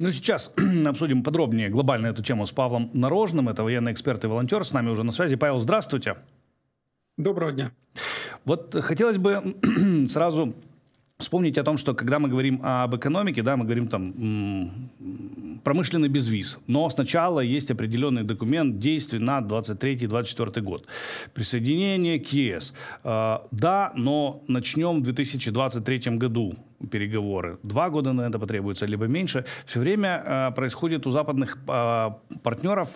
Ну, сейчас обсудим подробнее глобально эту тему с Павлом Нарожным. Это военный эксперт и волонтер. С нами уже на связи. Павел, здравствуйте. Доброго дня. Вот хотелось бы сразу вспомнить о том, что когда мы говорим об экономике, да, мы говорим там промышленный безвиз. Но сначала есть определенный документ действий на 23-24 год. Присоединение к ЕС. А, да, но начнем в 2023 году переговоры. Два года на это потребуется, либо меньше. Все время э, происходит у западных э, партнеров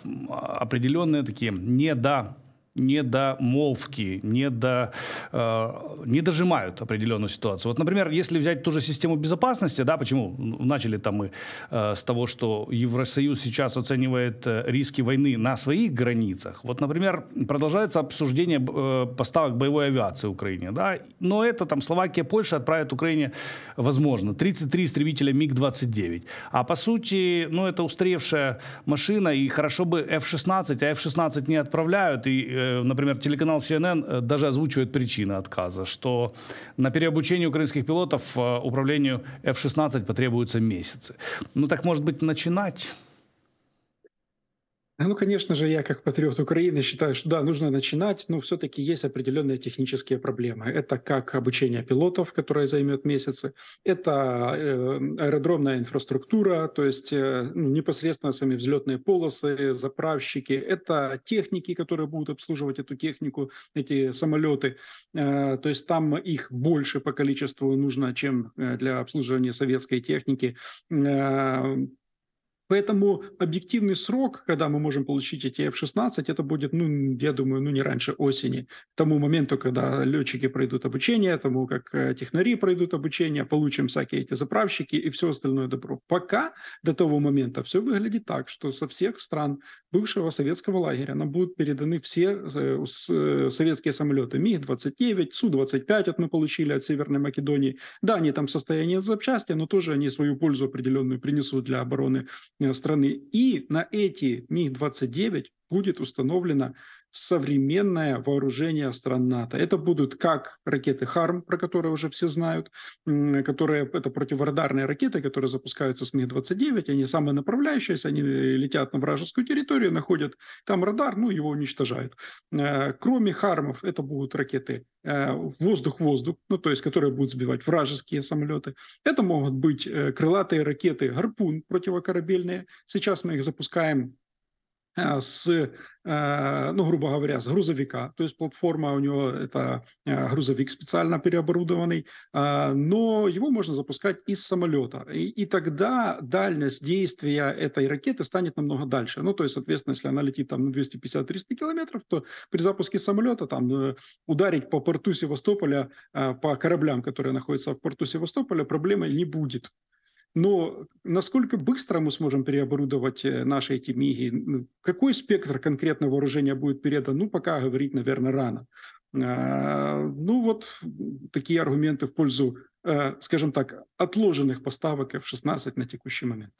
определенные такие не да недомолвки, недо, э, не дожимают определенную ситуацию. Вот, например, если взять ту же систему безопасности, да, почему ну, начали там мы э, с того, что Евросоюз сейчас оценивает э, риски войны на своих границах. Вот, например, продолжается обсуждение э, поставок боевой авиации Украине, да, но это там Словакия, Польша отправят Украине, возможно, 33 истребителя МиГ-29. А по сути, ну, это устаревшая машина, и хорошо бы F-16, а F-16 не отправляют, и э, Э, например, телеканал CNN э, даже озвучивает причины отказа, что на переобучение украинских пилотов э, управлению F-16 потребуются месяцы. Ну так, может быть, начинать? А, ну, конечно же, я как патриот Украины считаю, что да, нужно начинать, но все-таки есть определенные технические проблемы. Это как обучение пилотов, которое займет месяцы, это э, аэродромная инфраструктура, то есть э, ну, непосредственно сами взлетные полосы, заправщики, это техники, которые будут обслуживать эту технику, эти самолеты. Э, то есть там их больше по количеству нужно, чем э, для обслуживания советской техники э, Поэтому объективный срок, когда мы можем получить эти F-16, это будет, ну, я думаю, ну, не раньше осени. К тому моменту, когда летчики пройдут обучение, тому, как э, технари пройдут обучение, получим всякие эти заправщики и все остальное добро. Пока до того момента все выглядит так, что со всех стран бывшего советского лагеря нам будут переданы все э, э, советские самолеты Ми-29, Су-25 вот мы получили от Северной Македонии. Да, они там в состоянии запчасти, но тоже они свою пользу определенную принесут для обороны страны. И на эти МиГ-29 будет установлено современное вооружение стран НАТО. Это будут как ракеты «Харм», про которые уже все знают, которые это противорадарные ракеты, которые запускаются с Ми-29, они самые направляющиеся, они э, летят на вражескую территорию, находят там радар, ну, его уничтожают. Э, кроме «Хармов», это будут ракеты э, воздух-воздух, ну, то есть, которые будут сбивать вражеские самолеты. Это могут быть крылатые ракеты «Гарпун» противокорабельные. Сейчас мы их запускаем с, ну, грубо говоря, с грузовика. То есть платформа у него – это грузовик специально переоборудованный, но его можно запускать из самолета. И, и тогда дальность действия этой ракеты станет намного дальше. Ну, то есть, соответственно, если она летит там на 250-300 километров, то при запуске самолета там ударить по порту Севастополя, по кораблям, которые находятся в порту Севастополя, проблемы не будет. Но насколько быстро мы сможем переоборудовать э, наши эти МИГи? Какой спектр конкретно вооружения будет передан? Ну, пока говорить, наверное, рано. А, ну, вот такие аргументы в пользу, э, скажем так, отложенных поставок F-16 на текущий момент.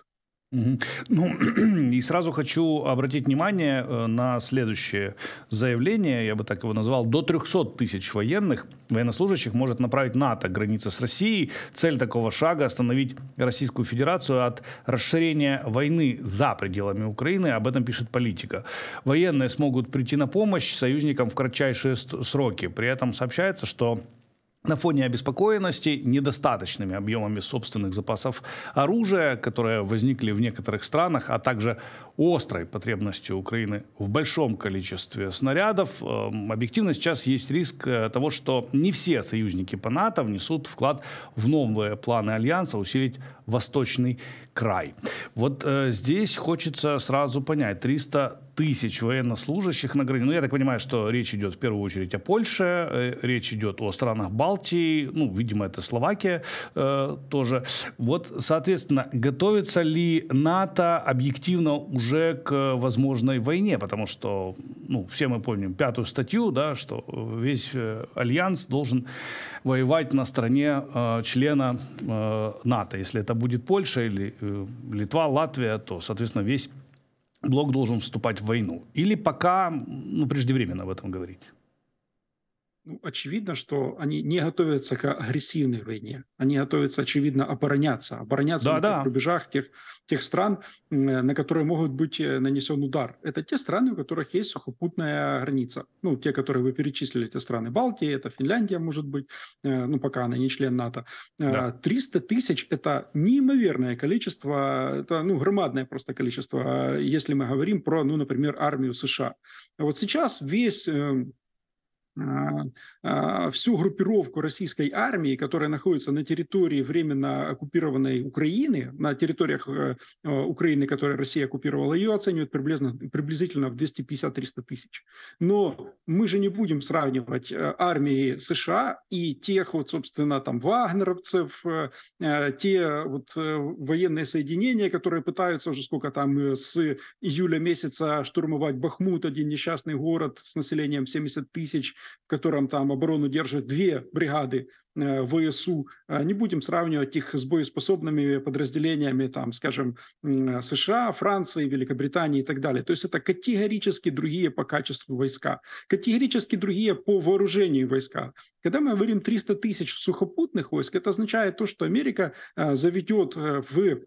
Ну, и сразу хочу обратить внимание э, на следующее заявление, я бы так его назвал, до 300 тысяч военных, военнослужащих может направить НАТО к границе с Россией. Цель такого шага – остановить Российскую Федерацию от расширения войны за пределами Украины, об этом пишет политика. Военные смогут прийти на помощь союзникам в кратчайшие сроки. При этом сообщается, что на фоне обеспокоенности недостаточными объемами собственных запасов оружия, которые возникли в некоторых странах, а также острой потребностью Украины в большом количестве снарядов. Эм, объективно сейчас есть риск э, того, что не все союзники по НАТО внесут вклад в новые планы Альянса усилить восточный край. Вот э, здесь хочется сразу понять, 300 тысяч военнослужащих на границе. Ну, я так понимаю, что речь идет в первую очередь о Польше, э, речь идет о странах Балтии, ну, видимо, это Словакия э, тоже. Вот, соответственно, готовится ли НАТО объективно уже уже к э, возможной войне, потому что, ну, все мы помним пятую статью, да, что весь э, альянс должен воевать на стороне э, члена э, НАТО. Если это будет Польша или э, Литва, Латвия, то, соответственно, весь блок должен вступать в войну. Или пока, ну, преждевременно об этом говорить ну, очевидно, что они не готовятся к агрессивной войне. Они готовятся, очевидно, обороняться. Обороняться да, на да. рубежах тех, тех стран, на которые могут быть э, нанесен удар. Это те страны, у которых есть сухопутная граница. Ну, те, которые вы перечислили, это страны Балтии, это Финляндия, может быть, э, ну, пока она не член НАТО. Э, да. 300 тысяч – это неимоверное количество, это, ну, громадное просто количество, если мы говорим про, ну, например, армию США. А вот сейчас весь эм, а, а, всю группировку российской армии, которая находится на территории временно оккупированной Украины, на территориях э, э, Украины, которые Россия оккупировала, ее оценивают приблизно, приблизительно в 250-300 тысяч. Но мы же не будем сравнивать э, армии США и тех, вот, собственно, там, вагнеровцев, те вот военные соединения, которые пытаются уже сколько там с июля месяца штурмовать Бахмут, один несчастный город с населением 70 тысяч, в котором там оборону держат две бригады э, ВСУ. Э, не будем сравнивать их с боеспособными подразделениями, там, скажем, э, США, Франции, Великобритании и так далее. То есть это категорически другие по качеству войска, категорически другие по вооружению войска. Когда мы говорим 300 тысяч сухопутных войск, это означает то, что Америка заведет в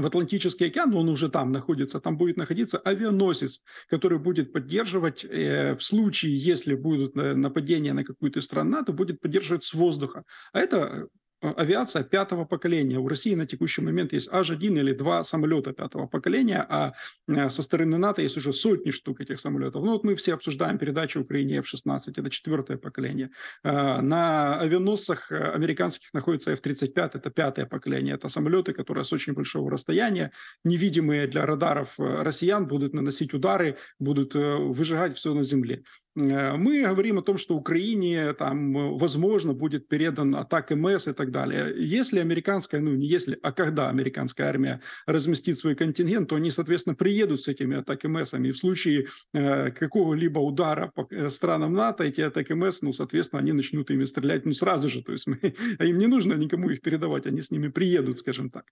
в Атлантический океан, он уже там находится, там будет находиться авианосец, который будет поддерживать, э, в случае, если будут э, нападения на какую-то страну, то будет поддерживать с воздуха. А это а, авиация пятого поколения. У России на текущий момент есть аж один или два самолета пятого поколения, а э, со стороны НАТО есть уже сотни штук этих самолетов. Ну вот мы все обсуждаем передачу Украине F-16, это четвертое поколение. А, на авианосцах э, американских находится F-35, это пятое поколение. Это самолеты, которые с очень большого расстояния, невидимые для радаров э, россиян, будут наносить удары, будут выжигать все на земле. Э, мы говорим о том, что Украине там, возможно, будет передан атак МС и так далее. Если американская, ну не если, а когда американская армия разместит свой контингент, то они, соответственно, приедут с этими атак МСами. В случае э, какого-либо удара по э, странам НАТО, эти атак МС, ну, соответственно, они начнут ими стрелять ну, сразу же. То есть мы, им не нужно никому их передавать, они с ними приедут, скажем так.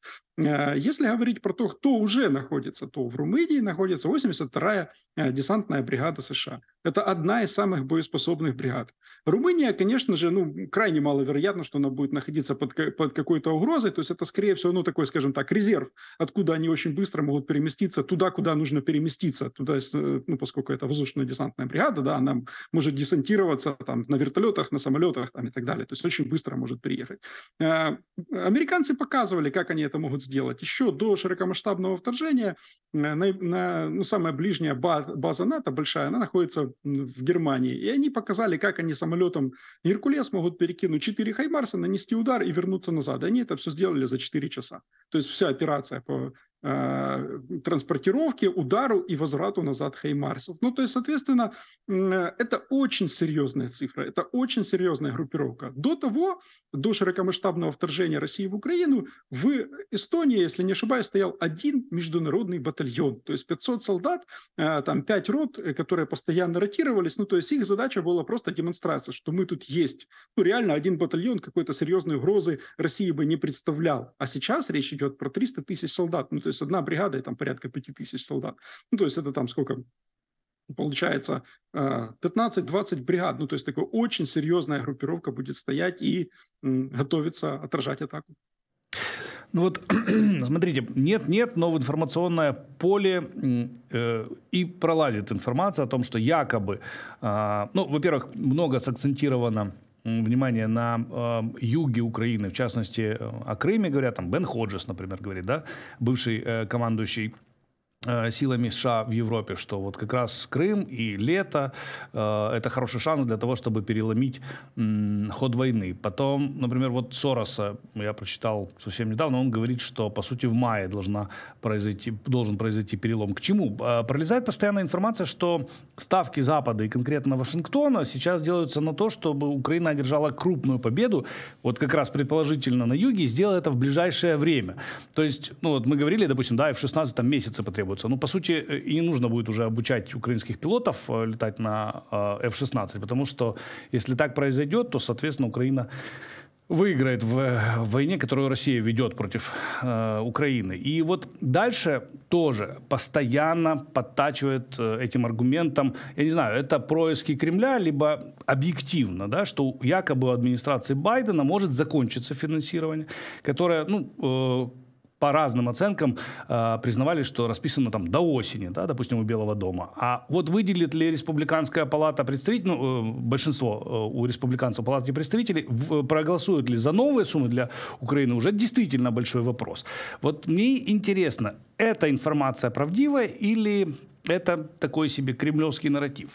если говорить про то, кто уже находится, то в Румынии находится 82-я десантная бригада США. Это одна из самых боеспособных бригад. Румыния, конечно же, ну, крайне маловероятно, что она будет находиться под, под какой-то угрозой. То есть это, скорее всего, ну, такой, скажем так, резерв, откуда они очень быстро могут переместиться туда, куда нужно переместиться. Туда, э, ну, поскольку это воздушно-десантная бригада, да, она может десантироваться там на вертолетах, на самолетах там, и так далее. То есть очень быстро может приехать. А, американцы показывали, как они это могут сделать. Еще до широкомасштабного вторжения э, на, на, ну, самая ближняя база, база НАТО, большая, она находится в в Германии. И они показали, как они самолетом Геркулес могут перекинуть 4 Хаймарса, нанести удар и вернуться назад. Они это все сделали за 4 часа. То есть вся операция по а, транспортировке, удару и возврату назад хаймарсов. Ну, то есть, соответственно, это очень серьезная цифра, это очень серьезная группировка. До того, до широкомасштабного вторжения России в Украину, в Эстонии, если не ошибаюсь, стоял один международный батальон, то есть 500 солдат, а, там 5 рот, э, которые постоянно ротировались, ну, то есть их задача была просто демонстрация, что мы тут есть. Ну, реально один батальон какой-то серьезной угрозы России бы не представлял. А сейчас речь идет про 300 тысяч солдат. Ну, то есть одна бригада, и там порядка 5000 солдат. Ну, то есть это там сколько, получается 15-20 э, бригад. Ну, то есть такая очень серьезная группировка будет стоять и готовиться отражать атаку. Ну вот, смотрите, нет-нет, но в информационное поле э, и пролазит информация о том, что якобы, э, ну, во-первых, много сакцентировано внимание, на э, юге Украины, в частности, э, о Крыме говорят, там Бен Ходжес, например, говорит, да, бывший э, командующий Э, силами США в Европе, что вот как раз Крым и лето э, это хороший шанс для того, чтобы переломить м, ход войны. Потом, например, вот Сороса я прочитал совсем недавно, он говорит, что по сути в мае должна произойти должен произойти перелом. К чему? Э, пролезает постоянная информация, что ставки Запада и конкретно Вашингтона сейчас делаются на то, чтобы Украина одержала крупную победу, вот как раз предположительно на юге, и сделала это в ближайшее время. То есть, ну вот мы говорили, допустим, да, и в 16 месяце потребуется потребуется. Ну, по сути, э, и не нужно будет уже обучать украинских пилотов э, летать на э, F-16, потому что если так произойдет, то, соответственно, Украина выиграет в войне, которую Россия ведет против э, Украины. И вот дальше тоже постоянно подтачивает этим аргументом, я не знаю, это происки Кремля, либо объективно, да, что якобы у администрации Байдена может закончиться финансирование, которое, ну, э, по разным оценкам э, признавали, что расписано там до осени, да, допустим, у Белого дома. А вот выделит ли республиканская палата представителей, ну, э, большинство э, у республиканцев палаты представителей, в, э, проголосуют ли за новые суммы для Украины, уже действительно большой вопрос. Вот мне интересно, эта информация правдивая или это такой себе кремлевский нарратив?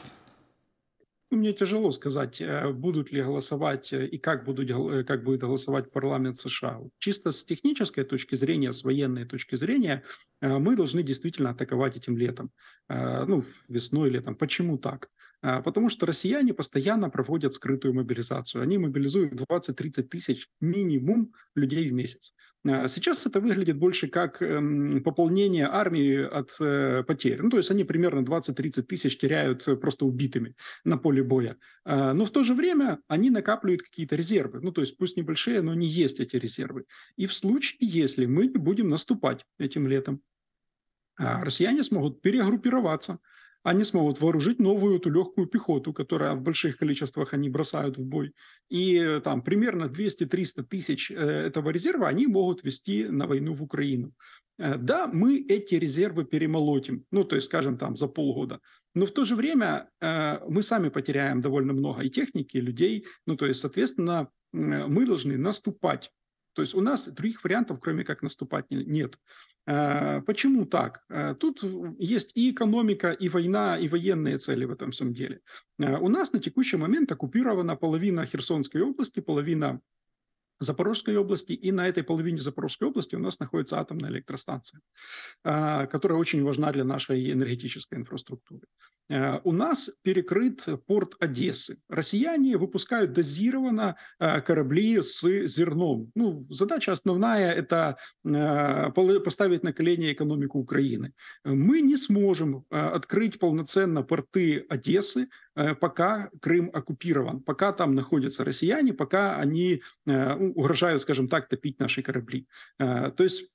Мне тяжело сказать, э, будут ли голосовать э, и как, будут, э, как будет голосовать парламент США. Чисто с технической точки зрения, с военной точки зрения, мы должны действительно атаковать этим летом, ну, весной, летом. Почему так? А, потому что россияне постоянно проводят скрытую мобилизацию. Они мобилизуют 20-30 тысяч минимум людей в месяц. А, сейчас это выглядит больше как эм, пополнение армии от э, потерь. Ну, то есть они примерно 20-30 тысяч теряют э, просто убитыми на поле боя. А, но в то же время они накапливают какие-то резервы. Ну, то есть пусть небольшие, но не есть эти резервы. И в случае, если мы не будем наступать этим летом, россияне смогут перегруппироваться – они смогут вооружить новую эту легкую пехоту, которая в больших количествах они бросают в бой. И э, там примерно 200-300 тысяч э, этого резерва они могут вести на войну в Украину. Э, да, мы эти резервы перемолотим, ну, то есть, скажем, там, за полгода. Но в то же время мы сами потеряем довольно много и техники, и людей. Ну, то есть, соответственно, мы должны наступать то есть у нас других вариантов, кроме как наступать, нет. А, почему так? А, тут есть и экономика, и война, и военные цели в этом самом деле. А, у нас на текущий момент оккупирована половина Херсонской области, половина Запорожской области, и на этой половине Запорожской области у нас находится атомная электростанция, которая очень важна для нашей энергетической инфраструктуры. Э, у нас перекрыт порт Одессы. Россияне выпускают дозированно э, корабли с зерном. Ну, задача основная – это э, поставить на колени экономику Украины. Мы не сможем открыть полноценно порты Одессы, пока Крым оккупирован, пока там находятся россияне, пока они угрожают, скажем так, топить наши корабли. То есть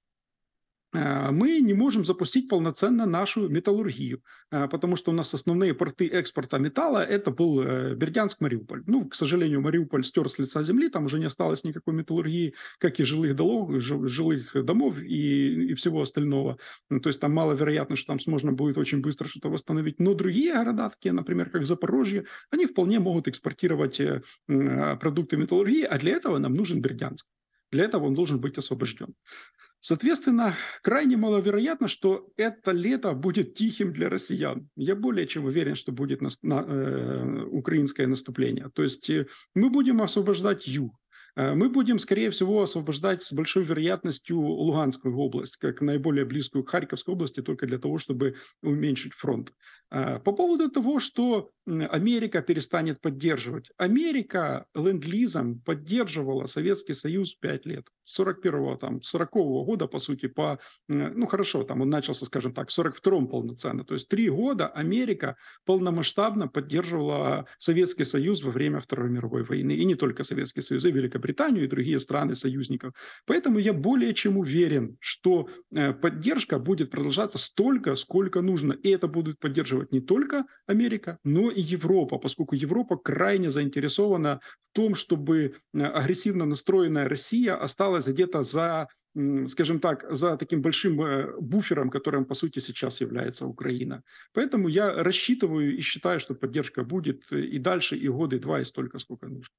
Э, мы не можем запустить полноценно нашу металлургию, э, потому что у нас основные порты экспорта металла – это был э, Бердянск, Мариуполь. Ну, к сожалению, Мариуполь стер с лица земли, там уже не осталось никакой металлургии, как и жилых, долов, жилых домов и, и всего остального. Ну, то есть там маловероятно, что там можно будет очень быстро что-то восстановить. Но другие города, такие, например, как Запорожье, они вполне могут экспортировать продукты металлургии, а для этого нам нужен Бердянск. Для этого он должен быть освобожден. Соответственно, крайне маловероятно, что это лето будет тихим для россиян. Я более чем уверен, что будет на, на, э, украинское наступление. То есть э, мы будем освобождать юг. Э, мы будем, скорее всего, освобождать с большой вероятностью Луганскую область, как наиболее близкую к Харьковской области, только для того, чтобы уменьшить фронт. Э, по поводу того, что Америка перестанет поддерживать. Америка ленд-лизом поддерживала Советский Союз 5 лет. С 41-го, там, 40 -го года, по сути, по... Э, ну, хорошо, там он начался, скажем так, в 42-м полноценно. То есть три года Америка полномасштабно поддерживала Советский Союз во время Второй мировой войны. И не только Советский Союз, и Великобритания Великобританию и другие страны союзников. Поэтому я более чем уверен, что э, поддержка будет продолжаться столько, сколько нужно. И это будут поддерживать не только Америка, но и Европа, поскольку Европа крайне заинтересована в том, чтобы э, агрессивно настроенная Россия осталась где-то за скажем так, за таким большим э, буфером, которым, по сути, сейчас является Украина. Поэтому я рассчитываю и считаю, что поддержка будет э, и дальше, и годы, два, и столько, сколько нужно.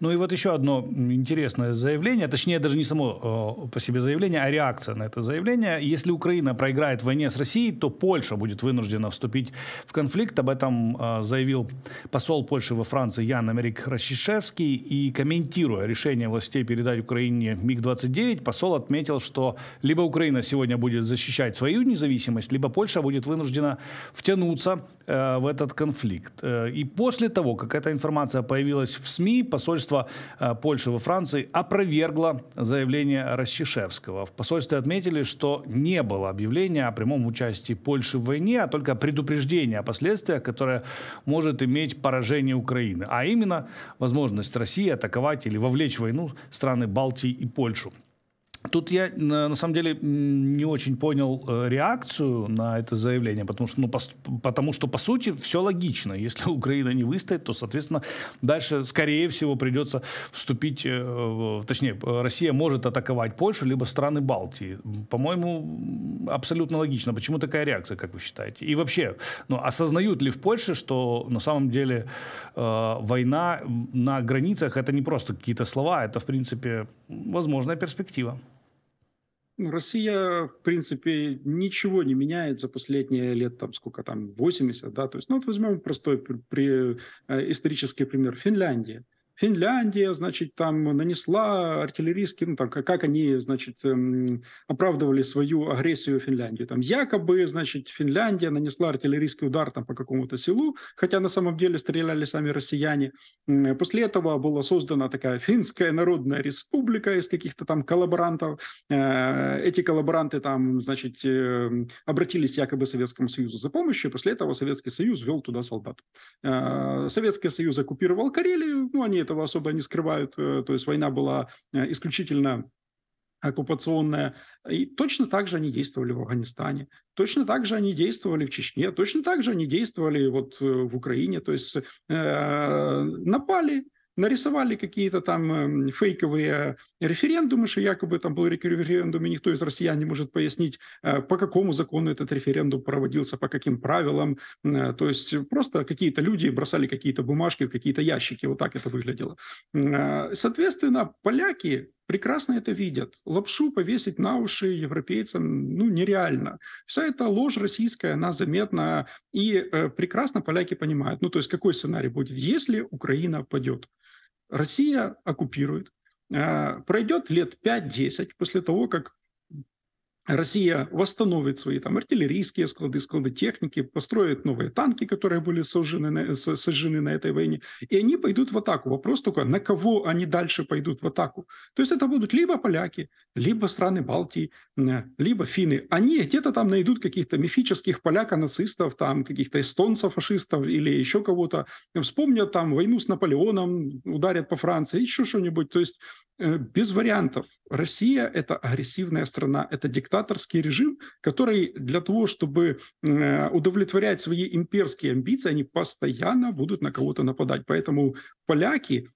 Ну и вот еще одно интересное заявление, точнее, даже не само э, по себе заявление, а реакция на это заявление. Если Украина проиграет в войне с Россией, то Польша будет вынуждена вступить в конфликт. Об этом заявил посол Польши во Франции Ян Америк Рашишевский. И комментируя решение властей передать Украине МиГ-29, посол отметил, отметил, что либо Украина сегодня будет защищать свою независимость, либо Польша будет вынуждена втянуться э, в этот конфликт. Э, и после того, как эта информация появилась в СМИ, посольство э, Польши во Франции опровергло заявление Расчешевского. В посольстве отметили, что не было объявления о прямом участии Польши в войне, а только предупреждение о последствиях, которое может иметь поражение Украины, а именно возможность России атаковать или вовлечь в войну страны Балтии и Польшу. Тут я, на самом деле, не очень понял э, реакцию на это заявление, потому что, ну, по, потому что, по сути, все логично. Если Украина не выстоит, то, соответственно, дальше, скорее всего, придется вступить, э, точнее, Россия может атаковать Польшу, либо страны Балтии. По-моему, абсолютно логично. Почему такая реакция, как вы считаете? И вообще, ну, осознают ли в Польше, что на самом деле э, война на границах это не просто какие-то слова, а это, в принципе, возможная перспектива? Ну, Россия, в принципе, ничего не меняет за последние лет, там, сколько там, 80, да, то есть, ну, вот возьмем простой при, при, э, исторический пример, Финляндия. Финляндия, значит, там нанесла артиллерийские, ну, там, как они, значит, эм, оправдывали свою агрессию Финляндии. Там якобы, значит, Финляндия нанесла артиллерийский удар там по какому-то селу, хотя на самом деле стреляли сами россияне. После этого была создана такая финская народная республика из каких-то там коллаборантов. Э, эти коллаборанты там, значит, э, обратились якобы Советскому Союзу за помощью, после этого Советский Союз вел туда солдат. Э, Советский Союз оккупировал Карелию, ну, они этого особо не скрывают. Э, то есть война была э, исключительно оккупационная. И точно так же они действовали в Афганистане, точно так же они действовали в Чечне, точно так же они действовали вот э, в Украине. То есть э, напали, нарисовали какие-то там эм, фейковые э, референдумы, что якобы там был референдум, и никто из россиян не может пояснить, э, по какому закону этот референдум проводился, по каким правилам. Э, то есть просто какие-то люди бросали какие-то бумажки в какие-то ящики. Вот так это выглядело. Соответственно, поляки прекрасно это видят. Лапшу повесить на уши европейцам ну, нереально. Вся эта ложь российская, она заметна, и прекрасно поляки понимают, ну то есть какой сценарий будет, если Украина падет. Россия оккупирует. А, пройдет лет 5-10 после того, как Россия восстановит свои там артиллерийские склады, склады техники, построит новые танки, которые были сожжены на, сожжены на этой войне, и они пойдут в атаку. Вопрос только, на кого они дальше пойдут в атаку? То есть это будут либо поляки, либо страны Балтии, либо финны. Они где-то там найдут каких-то мифических поляка-нацистов, там каких-то эстонцев-фашистов или еще кого-то. Вспомнят там войну с Наполеоном, ударят по Франции, еще что-нибудь. То есть э, без вариантов. Россия – это агрессивная страна, это диктатор диктаторский режим, который для того, чтобы э, удовлетворять свои имперские амбиции, они постоянно будут на кого-то нападать. Поэтому поляки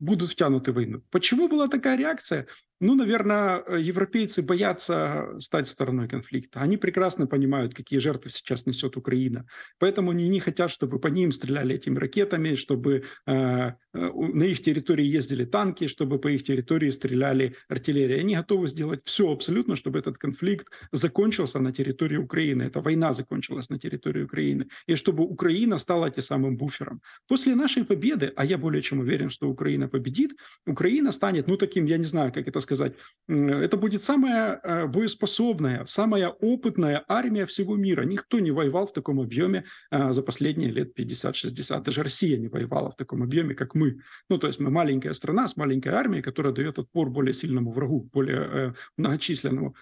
будут втянуты в войну. Почему была такая реакция? Ну, наверное, э, европейцы боятся стать стороной конфликта. Они прекрасно понимают, какие жертвы сейчас несет Украина. Поэтому они не хотят, чтобы по ним стреляли этими ракетами, чтобы э, э на их территории ездили танки, чтобы по их территории стреляли артиллерия. Они готовы сделать все абсолютно, чтобы этот конфликт закончился на территории Украины. Эта война закончилась на территории Украины. И чтобы Украина стала тем самым буфером. После нашей победы, а я более чем уверен, что Украина победит, Украина станет, ну, таким, я не знаю, как это сказать, это будет самая э, боеспособная, самая опытная армия всего мира. Никто не воевал в таком объеме э, за последние лет 50-60. Даже Россия не воевала в таком объеме, как мы. Ну, то есть мы маленькая страна с маленькой армией, которая дает отпор более сильному врагу, более э, многочисленному.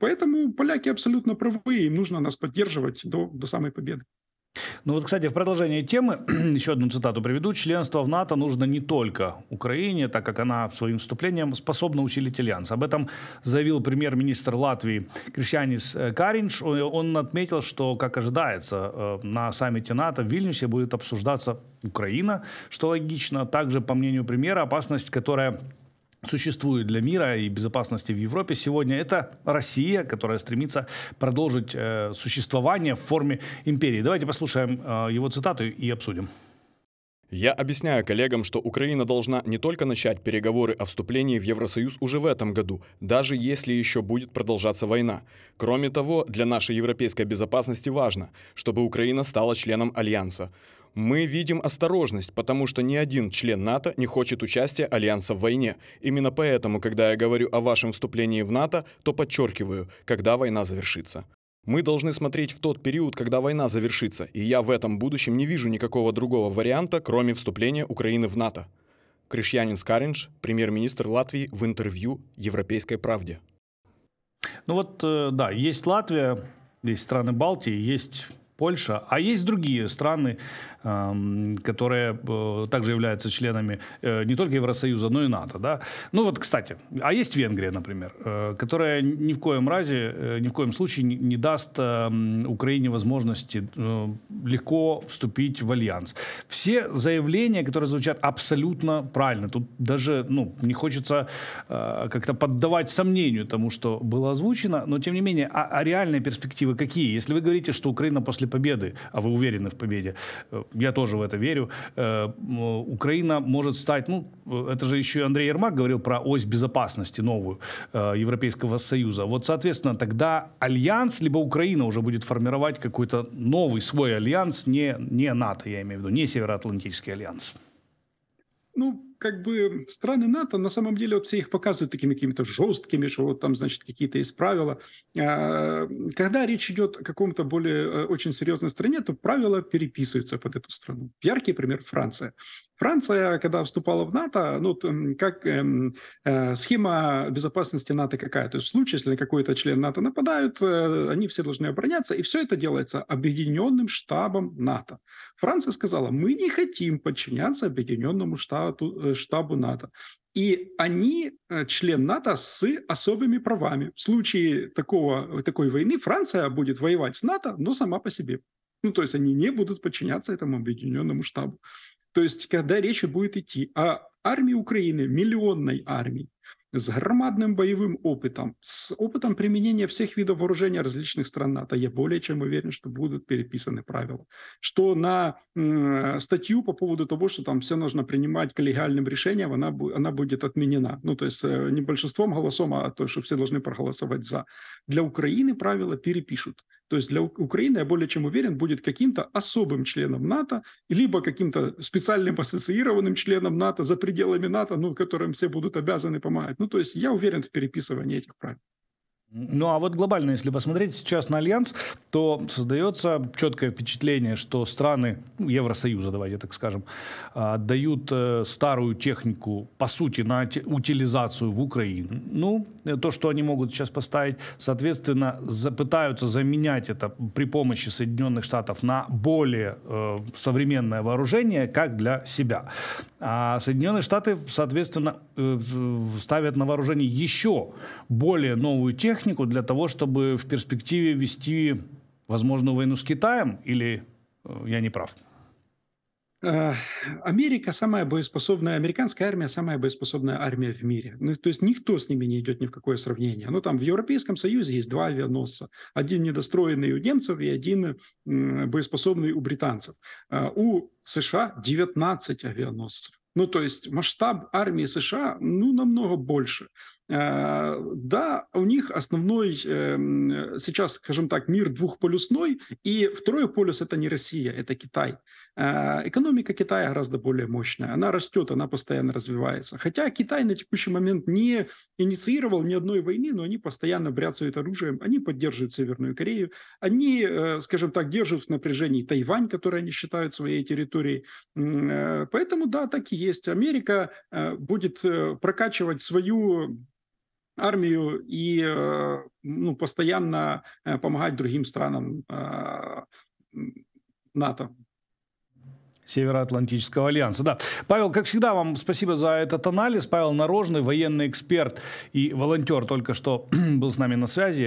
Поэтому поляки абсолютно правы, им нужно нас поддерживать до, до самой победы. Ну вот, кстати, в продолжении темы еще одну цитату приведу. Членство в НАТО нужно не только Украине, так как она своим вступлением способна усилить альянс. Об этом заявил премьер-министр Латвии Кришьянис э, Каринч. Он отметил, что, как ожидается, э, на саммите НАТО в Вильнюсе будет обсуждаться Украина, что логично. Также, по мнению премьера, опасность, которая существует для мира и безопасности в Европе сегодня, это Россия, которая стремится продолжить э, существование в форме империи. Давайте послушаем э, его цитату и обсудим. Я объясняю коллегам, что Украина должна не только начать переговоры о вступлении в Евросоюз уже в этом году, даже если еще будет продолжаться война. Кроме того, для нашей европейской безопасности важно, чтобы Украина стала членом Альянса. Мы видим осторожность, потому что ни один член НАТО не хочет участия Альянса в войне. Именно поэтому, когда я говорю о вашем вступлении в НАТО, то подчеркиваю, когда война завершится. Мы должны смотреть в тот период, когда война завершится, и я в этом будущем не вижу никакого другого варианта, кроме вступления Украины в НАТО. Кришьянин Скаринж, премьер-министр Латвии в интервью «Европейской правде». Ну вот, э, да, есть Латвия, есть страны Балтии, есть Польша, а есть другие страны которые э, также являются членами э, не только Евросоюза, но и НАТО. Да? Ну вот, кстати, а есть Венгрия, например, э, которая ни в коем разе, ни в коем случае не даст Украине возможности легко вступить в альянс. Все заявления, которые звучат абсолютно правильно, тут даже ну, не хочется как-то поддавать сомнению тому, что было озвучено, но тем не менее, а, а реальные перспективы какие? Если вы говорите, что Украина после победы, а вы уверены в победе, я тоже в это верю, э, Украина может стать, ну, это же еще Андрей Ермак говорил про ось безопасности новую э, Европейского Союза. Вот, соответственно, тогда альянс, либо Украина уже будет формировать какой-то новый свой альянс, не, не НАТО, я имею в виду, не Североатлантический альянс. Ну, как бы страны НАТО на самом деле вот все их показывают такими какими-то жесткими, что вот там, значит, какие-то есть правила. А, когда речь идет о каком-то более э, очень серьезной стране, то правила переписываются под эту страну. Яркий пример – Франция. Франция, когда вступала в НАТО, ну, как э, э, схема безопасности НАТО какая? То есть в случае, если на какой-то член НАТО нападают, э, они все должны обороняться, и все это делается объединенным штабом НАТО. Франция сказала, мы не хотим подчиняться объединенному штату, э, штабу НАТО. И они э, член НАТО с особыми правами. В случае такого, такой войны Франция будет воевать с НАТО, но сама по себе. Ну, то есть они не будут подчиняться этому объединенному штабу. То есть, когда речь будет идти о армии Украины, миллионной армии, с громадным боевым опытом, с опытом применения всех видов вооружения различных стран НАТО. Я более чем уверен, что будут переписаны правила. Что на э, статью по поводу того, что там все нужно принимать коллегиальным решением, она, она будет отменена. Ну, то есть э, не большинством голосом, а то, что все должны проголосовать за. Для Украины правила перепишут. То есть для Украины, я более чем уверен, будет каким-то особым членом НАТО, либо каким-то специальным ассоциированным членом НАТО за пределами НАТО, ну, которым все будут обязаны помогать. Ну, то есть я уверен в переписывании этих правил. Ну а вот глобально, если посмотреть сейчас на Альянс, то создается четкое впечатление, что страны ну, Евросоюза, давайте так скажем, а, отдают э, старую технику, по сути, на утилизацию в Украину. Ну, э, то, что они могут сейчас поставить, соответственно, пытаются заменять это при помощи Соединенных Штатов на более э, современное вооружение, как для себя. А Соединенные Штаты, соответственно, э, ставят на вооружение еще более новую технику, технику для того, чтобы в перспективе вести возможную войну с Китаем? Или э, я не прав? Э, Америка самая боеспособная, американская армия самая боеспособная армия в мире. Ну, то есть никто с ними не идет ни в какое сравнение. Ну там в Европейском Союзе есть два авианосца. Один недостроенный у немцев и один боеспособный у британцев. Э, у США 19 авианосцев. Ну, то есть масштаб армии США, ну, намного больше. Э, да, у них основной эм, сейчас, скажем так, мир двухполюсной, и второй полюс – это не Россия, это Китай. Э, экономика Китая гораздо более мощная, она растет, она постоянно развивается. Хотя Китай на текущий момент не инициировал ни одной войны, но они постоянно бряцают оружием, они поддерживают Северную Корею, они, э, скажем так, держат в напряжении Тайвань, который они считают своей территорией. Поэтому, да, так и есть. Америка будет прокачивать свою армию и э, ну, постоянно э, помогать другим странам а, НАТО. Североатлантического альянса. Да. Павел, как всегда, вам спасибо за этот анализ. Павел Нарожный, военный эксперт и волонтер, только что был с нами на связи.